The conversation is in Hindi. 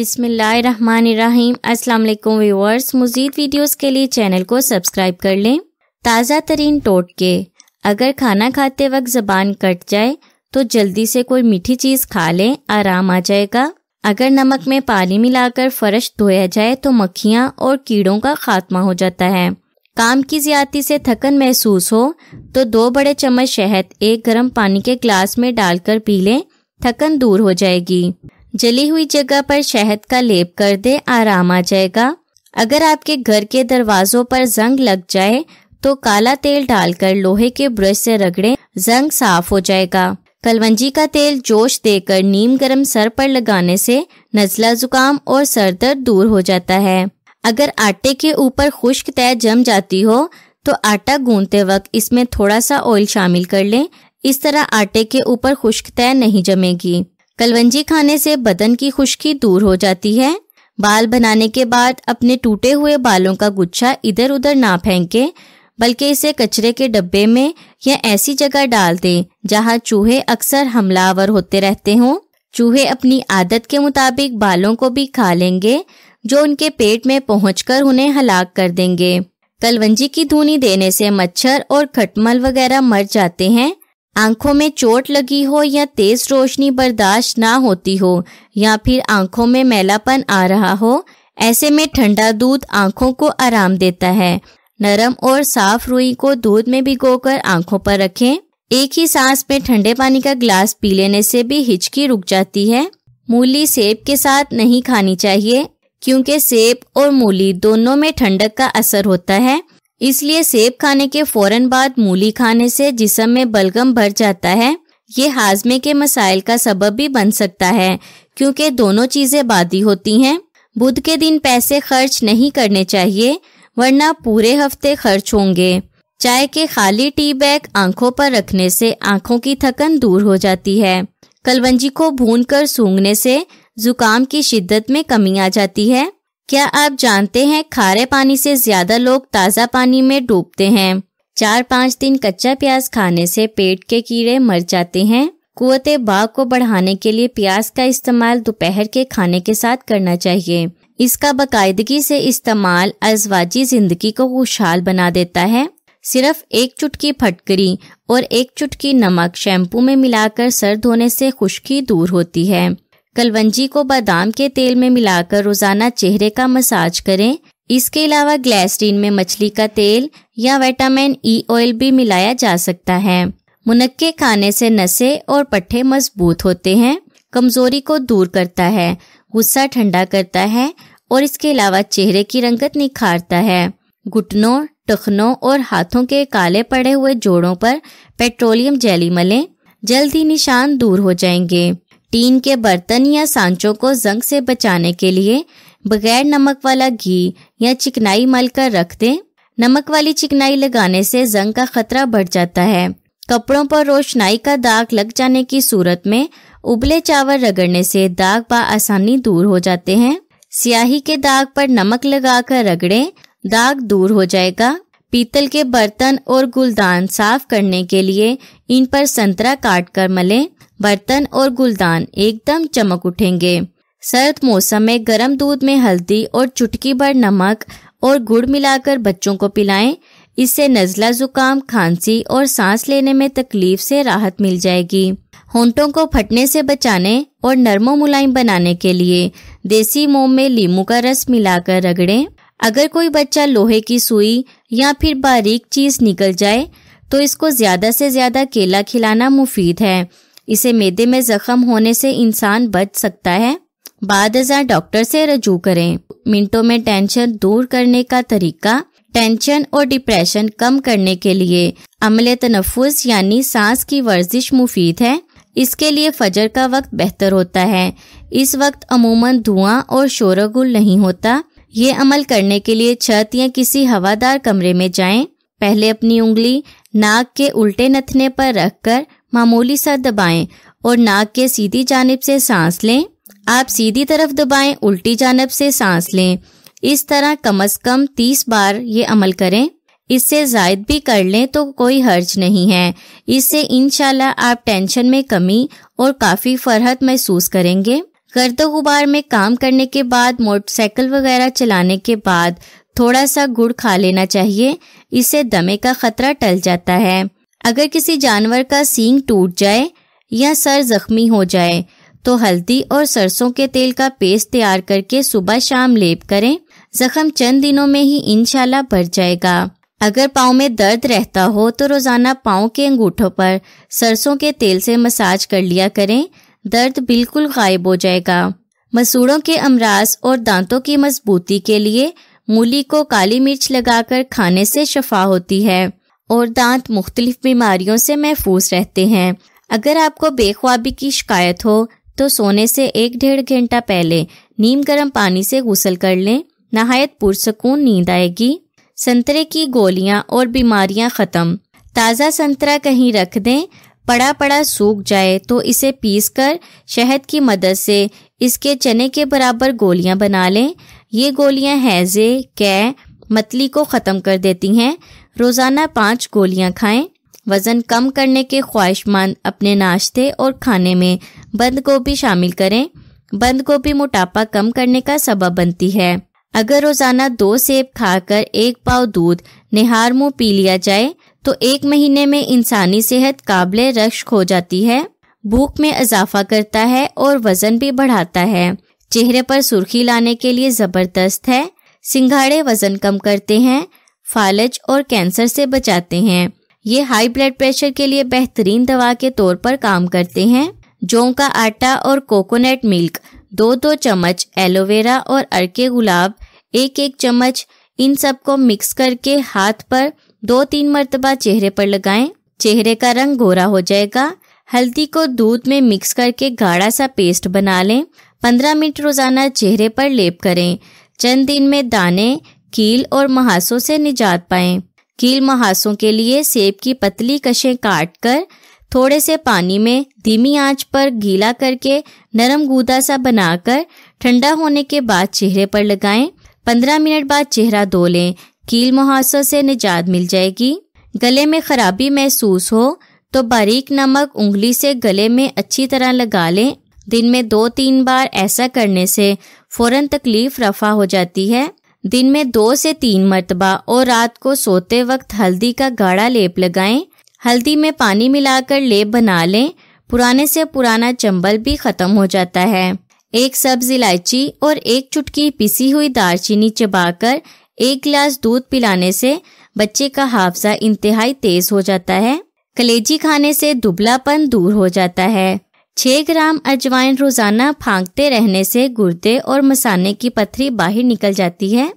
अस्सलाम वालेकुम व्यूअर्स मज़ीद वीडियोस के लिए चैनल को सब्सक्राइब कर लें ताज़ा तरीन टोटके अगर खाना खाते वक्त ज़बान कट जाए तो जल्दी से कोई मीठी चीज़ खा लें आराम आ जाएगा अगर नमक में पानी मिलाकर फर्श धोया जाए तो मक्खियाँ और कीड़ों का खात्मा हो जाता है काम की ज्यादा से थकन महसूस हो तो दो बड़े चम्मच शहद एक गर्म पानी के ग्लास में डालकर पी लें थकन दूर हो जाएगी जली हुई जगह पर शहद का लेप कर दे आराम आ जाएगा अगर आपके घर के दरवाजों पर जंग लग जाए तो काला तेल डालकर लोहे के ब्रश से रगड़े जंग साफ हो जाएगा कलवंजी का तेल जोश देकर नीम गर्म सर पर लगाने से नजला जुकाम और सर दर्द दूर हो जाता है अगर आटे के ऊपर खुश्क तय जम जाती हो तो आटा गूंदते वक्त इसमें थोड़ा सा ऑयल शामिल कर लें इस तरह आटे के ऊपर खुश्क तय नहीं जमेगी कलवंजी खाने से बदन की खुश्की दूर हो जाती है बाल बनाने के बाद अपने टूटे हुए बालों का गुच्छा इधर उधर ना फेंके बल्कि इसे कचरे के डब्बे में या ऐसी जगह डाल दे जहाँ चूहे अक्सर हमलावर होते रहते हों चूहे अपनी आदत के मुताबिक बालों को भी खा लेंगे जो उनके पेट में पहुंचकर उन्हें हलाक कर देंगे कलवंजी की धूनी देने से मच्छर और खटमल वगैरह मर जाते हैं आंखों में चोट लगी हो या तेज रोशनी बर्दाश्त ना होती हो या फिर आंखों में मैलापन आ रहा हो ऐसे में ठंडा दूध आंखों को आराम देता है नरम और साफ रुई को दूध में भिगोकर आंखों पर रखें एक ही सांस में ठंडे पानी का ग्लास पी लेने से भी हिचकी रुक जाती है मूली सेब के साथ नहीं खानी चाहिए क्योंकि सेब और मूली दोनों में ठंडक का असर होता है इसलिए सेब खाने के फौरन बाद मूली खाने से जिसम में बलगम भर जाता है ये हाजमे के मसाइल का सबब भी बन सकता है क्योंकि दोनों चीज़ें बादी होती हैं बुध के दिन पैसे खर्च नहीं करने चाहिए वरना पूरे हफ्ते खर्च होंगे चाय के खाली टी बैग आंखों पर रखने से आंखों की थकन दूर हो जाती है कलवंजी को भून कर सूंघने से जुकाम की शिद्दत में कमी आ जाती है क्या आप जानते हैं खारे पानी से ज्यादा लोग ताज़ा पानी में डूबते हैं चार पाँच दिन कच्चा प्याज खाने से पेट के कीड़े मर जाते हैं कुत बाग को बढ़ाने के लिए प्याज का इस्तेमाल दोपहर के खाने के साथ करना चाहिए इसका बाकायदगी से इस्तेमाल अजवाजी जिंदगी को खुशहाल बना देता है सिर्फ एक चुटकी फटकरी और एक चुटकी नमक शैम्पू में मिलाकर सर धोने से खुश्की दूर होती है कलवंजी को बादाम के तेल में मिलाकर रोजाना चेहरे का मसाज करें इसके अलावा ग्लैसरीन में मछली का तेल या विटामिन ई e ऑयल भी मिलाया जा सकता है मुनक्के खाने से नशे और पट्टे मजबूत होते हैं कमजोरी को दूर करता है गुस्सा ठंडा करता है और इसके अलावा चेहरे की रंगत निखारता है घुटनों टखनों और हाथों के काले पड़े हुए जोड़ों पर पेट्रोलियम जेली मलें जल्द ही निशान दूर हो जाएंगे टीन के बर्तन या सांचों को जंग से बचाने के लिए बगैर नमक वाला घी या चिकनाई मल कर रख दें नमक वाली चिकनाई लगाने से जंग का खतरा बढ़ जाता है कपड़ों पर रोशनाई का दाग लग जाने की सूरत में उबले चावल रगड़ने से दाग बा आसानी दूर हो जाते हैं स्याही के दाग पर नमक लगाकर रगड़ें दाग दूर हो जाएगा पीतल के बर्तन और गुलदान साफ करने के लिए इन पर संतरा काट कर मलें बर्तन और गुलदान एकदम चमक उठेंगे सर्द मौसम में गर्म दूध में हल्दी और चुटकी भर नमक और गुड़ मिलाकर बच्चों को पिलाएं इससे नज़ला जुकाम खांसी और सांस लेने में तकलीफ से राहत मिल जाएगी होंटों को फटने से बचाने और नरमो मुलायम बनाने के लिए देसी मोम में लीमू का रस मिलाकर रगड़ें अगर कोई बच्चा लोहे की सुई या फिर बारीक चीज निकल जाए तो इसको ज्यादा से ज्यादा केला खिलाना मुफीद है इसे मेदे में जख्म होने से इंसान बच सकता है बाद हजार डॉक्टर से रजू करें मिनटों में टेंशन दूर करने का तरीका टेंशन और डिप्रेशन कम करने के लिए अमल तनफुज यानी सांस की वर्जिश मुफीद है इसके लिए फजर का वक्त बेहतर होता है इस वक्त अमूमन धुआं और शोरगुल नहीं होता ये अमल करने के लिए छत या किसी हवादार कमरे में जाएं। पहले अपनी उंगली नाक के उल्टे नथने पर रखकर मामूली सा दबाएं और नाक के सीधी जानब से सांस लें आप सीधी तरफ दबाएं उल्टी जानब से सांस लें इस तरह कम अज कम तीस बार ये अमल करें इससे जायद भी कर लें तो कोई हर्ज नहीं है इससे इनशाला आप टेंशन में कमी और काफ़ी फरहत महसूस करेंगे गर्द गुबार में काम करने के बाद मोटरसाइकिल वगैरह चलाने के बाद थोड़ा सा गुड़ खा लेना चाहिए इससे दमे का खतरा टल जाता है अगर किसी जानवर का सींग टूट जाए या सर जख्मी हो जाए तो हल्दी और सरसों के तेल का पेस्ट तैयार करके सुबह शाम लेप करें जख्म चंद दिनों में ही इनशाला भर जाएगा अगर पाँव में दर्द रहता हो तो रोजाना पाँव के अंगूठों पर सरसों के तेल से मसाज कर लिया करें दर्द बिल्कुल गायब हो जाएगा मसूड़ों के अमराज और दांतों की मजबूती के लिए मूली को काली मिर्च लगाकर खाने से शफा होती है और दांत मुख्तलिफ बीमारियों से महफूज रहते हैं अगर आपको बेख्वाबी की शिकायत हो तो सोने से एक डेढ़ घंटा पहले नीम गर्म पानी से गुसल कर लें नहायत पुरसकून नींद आएगी संतरे की गोलियां और बीमारियां ख़त्म ताज़ा संतरा कहीं रख दें पड़ा पड़ा सूख जाए तो इसे पीस कर शहद की मदद से इसके चने के बराबर गोलियां बना लें ये गोलियां हैज़े कै मतली को ख़त्म कर देती हैं रोज़ाना पाँच गोलियाँ खाएं वज़न कम करने के ख्वाहिशमंद अपने नाश्ते और खाने में बंद गोभी शामिल करें बंद गोभी मोटापा कम करने का सबब बनती है अगर रोज़ाना दो सेब खाकर एक पाव दूध निहार मुँह पी लिया जाए तो एक महीने में इंसानी सेहत काबिल रश्क हो जाती है भूख में इजाफा करता है और वज़न भी बढ़ाता है चेहरे पर सुर्खी लाने के लिए ज़बरदस्त है सिंघाड़े वजन कम करते हैं फालज और कैंसर से बचाते हैं ये हाई ब्लड प्रेशर के लिए बेहतरीन दवा के तौर पर काम करते हैं जौ का आटा और कोकोनट मिल्क दो दो चम्मच एलोवेरा और अरके गुलाब एक एक चम्मच इन सब को मिक्स करके हाथ पर दो तीन मरतबा चेहरे पर लगाएं चेहरे का रंग गोरा हो जाएगा हल्दी को दूध में मिक्स करके गाढ़ा सा पेस्ट बना लें पंद्रह मिनट रोजाना चेहरे पर लेप करें चंद दिन में दाने कील और महासों से निजात पाएं। कील महासों के लिए सेब की पतली कशें काट कर थोड़े से पानी में धीमी आंच पर गीला करके नरम गूदा सा बनाकर ठंडा होने के बाद चेहरे पर लगाएं। पंद्रह मिनट बाद चेहरा धो लें कील मुहासों से निजात मिल जाएगी गले में खराबी महसूस हो तो बारीक नमक उंगली से गले में अच्छी तरह लगा लें दिन में दो तीन बार ऐसा करने से फौरन तकलीफ रफा हो जाती है दिन में दो से तीन मरतबा और रात को सोते वक्त हल्दी का गाढ़ा लेप लगाएं हल्दी में पानी मिलाकर लेप बना लें पुराने से पुराना चंबल भी खत्म हो जाता है एक सब्ज इलायची और एक चुटकी पिसी हुई दारचीनी चबाकर एक गिलास दूध पिलाने से बच्चे का हाफजा इंतहाई तेज हो जाता है कलेजी खाने से दुबलापन दूर हो जाता है छः ग्राम अजवाइन रोजाना फांकते रहने से गुर्दे और मसाने की पथरी बाहर निकल जाती है